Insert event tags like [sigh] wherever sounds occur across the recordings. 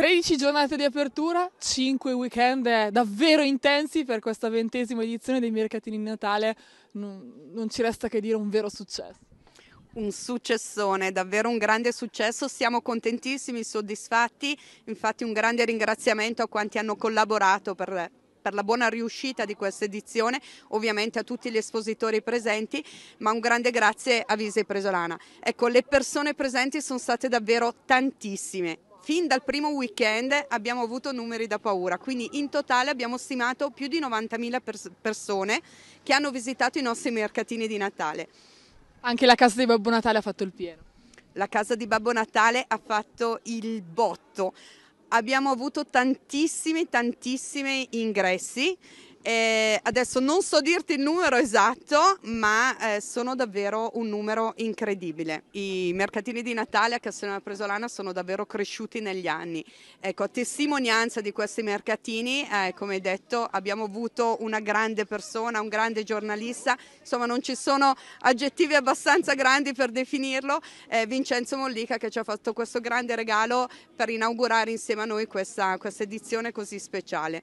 13 giornate di apertura, 5 weekend eh, davvero intensi per questa ventesima edizione dei mercatini di Natale, non, non ci resta che dire un vero successo un successone, davvero un grande successo, siamo contentissimi, soddisfatti, infatti un grande ringraziamento a quanti hanno collaborato per, per la buona riuscita di questa edizione, ovviamente a tutti gli espositori presenti, ma un grande grazie a Vise Presolana. Ecco, le persone presenti sono state davvero tantissime Fin dal primo weekend abbiamo avuto numeri da paura, quindi in totale abbiamo stimato più di 90.000 pers- persone che hanno visitato i nostri mercatini di Natale. Anche la casa di Babbo Natale ha fatto il pieno. La casa di Babbo Natale ha fatto il botto. Abbiamo avuto tantissimi, tantissimi ingressi eh, adesso non so dirti il numero esatto, ma eh, sono davvero un numero incredibile. I mercatini di Natale a Castellana Presolana sono davvero cresciuti negli anni. Ecco, a testimonianza di questi mercatini, eh, come detto, abbiamo avuto una grande persona, un grande giornalista, insomma non ci sono aggettivi abbastanza grandi per definirlo, Vincenzo Mollica che ci ha fatto questo grande regalo per inaugurare insieme a noi questa, questa edizione così speciale.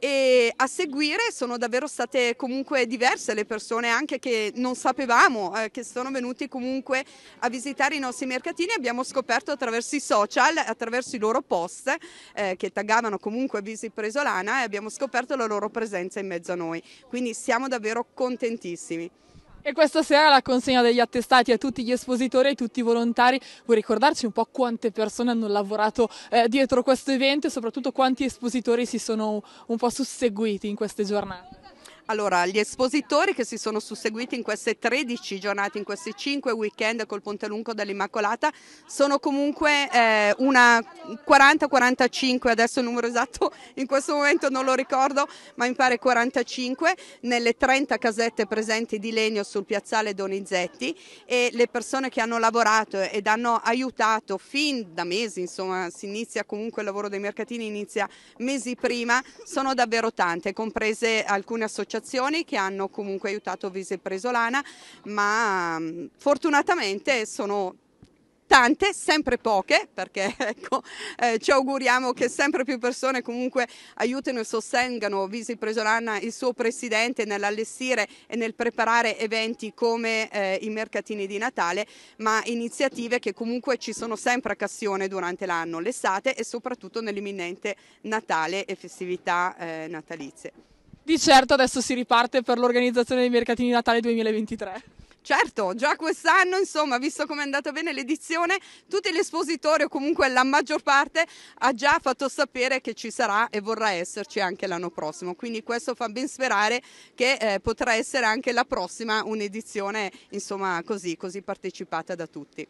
E a seguire piacere, sono davvero state comunque diverse le persone anche che non sapevamo eh, che sono venuti comunque a visitare i nostri mercatini, abbiamo scoperto attraverso i social, attraverso i loro post eh, che taggavano comunque Visit Presolana e abbiamo scoperto la loro presenza in mezzo a noi, quindi siamo davvero contentissimi. E questa sera la consegna degli attestati a tutti gli espositori e a tutti i volontari. Vuoi ricordarci un po' quante persone hanno lavorato eh, dietro questo evento e soprattutto quanti espositori si sono un po' susseguiti in queste giornate? Allora, gli espositori che si sono susseguiti in queste 13 giornate, in questi 5 weekend col Ponte Lunco dell'Immacolata, sono comunque eh, una 40-45, adesso il numero esatto [laughs] in questo momento non lo ricordo, ma mi pare 45, nelle 30 casette presenti di legno sul piazzale Donizetti e le persone che hanno lavorato ed hanno aiutato fin da mesi, insomma, si inizia comunque il lavoro dei mercatini, inizia mesi prima, sono davvero tante, comprese alcune associazioni associazioni che hanno comunque aiutato Vise Presolana, ma mm, fortunatamente sono tante, sempre poche, perché [laughs] ecco, eh, ci auguriamo che sempre più persone comunque aiutino e sostengano Visi Presolana, il suo presidente, nell'allestire e nel preparare eventi come eh, i mercatini di Natale, ma iniziative che comunque ci sono sempre a Cassione durante l'anno, l'estate e soprattutto nell'imminente Natale e festività eh, natalizie. Di certo adesso si riparte per l'organizzazione dei mercatini Natale 2023. Certo, già quest'anno, insomma, visto come è andata bene l'edizione, tutti gli espositori o comunque la maggior parte ha già fatto sapere che ci sarà e vorrà esserci anche l'anno prossimo. Quindi questo fa ben sperare che eh, potrà essere anche la prossima un'edizione, insomma, così, così partecipata da tutti.